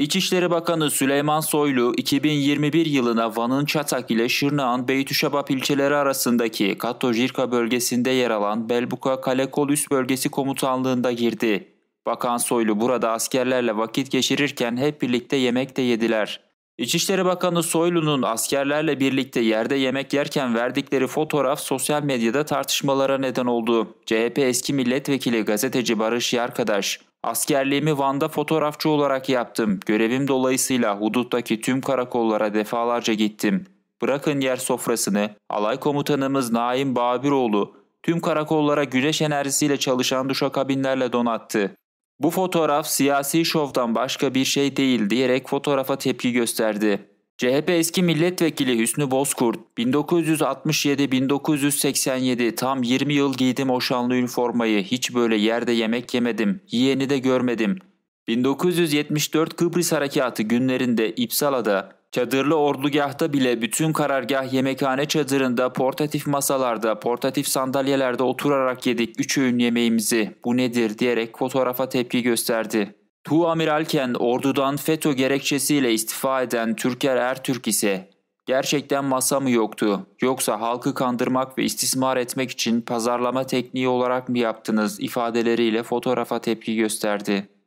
İçişleri Bakanı Süleyman Soylu, 2021 yılına Van'ın Çatak ile Şırnağ'ın Beytüşebap ilçeleri arasındaki Katojirka bölgesinde yer alan Belbuka Kalekolüs Bölgesi Komutanlığı'nda girdi. Bakan Soylu burada askerlerle vakit geçirirken hep birlikte yemek de yediler. İçişleri Bakanı Soylu'nun askerlerle birlikte yerde yemek yerken verdikleri fotoğraf sosyal medyada tartışmalara neden oldu. CHP eski milletvekili gazeteci Barış Yarkadaş, Askerliğimi Van'da fotoğrafçı olarak yaptım. Görevim dolayısıyla huduttaki tüm karakollara defalarca gittim. Bırakın yer sofrasını, alay komutanımız Naim Babiroğlu tüm karakollara güneş enerjisiyle çalışan duşakabinlerle donattı. Bu fotoğraf siyasi şovdan başka bir şey değil diyerek fotoğrafa tepki gösterdi. CHP eski milletvekili Hüsnü Bozkurt, 1967-1987 tam 20 yıl giydim o şanlı üniformayı, hiç böyle yerde yemek yemedim, yiyeni de görmedim. 1974 Kıbrıs Harekatı günlerinde İpsala'da, çadırlı ordugahta bile bütün karargah yemekhane çadırında portatif masalarda, portatif sandalyelerde oturarak yedik üç öğün yemeğimizi, bu nedir diyerek fotoğrafa tepki gösterdi. Tu amiralken ordudan FETÖ gerekçesiyle istifa eden Türker Ertürk ise gerçekten masa mı yoktu yoksa halkı kandırmak ve istismar etmek için pazarlama tekniği olarak mı yaptınız ifadeleriyle fotoğrafa tepki gösterdi.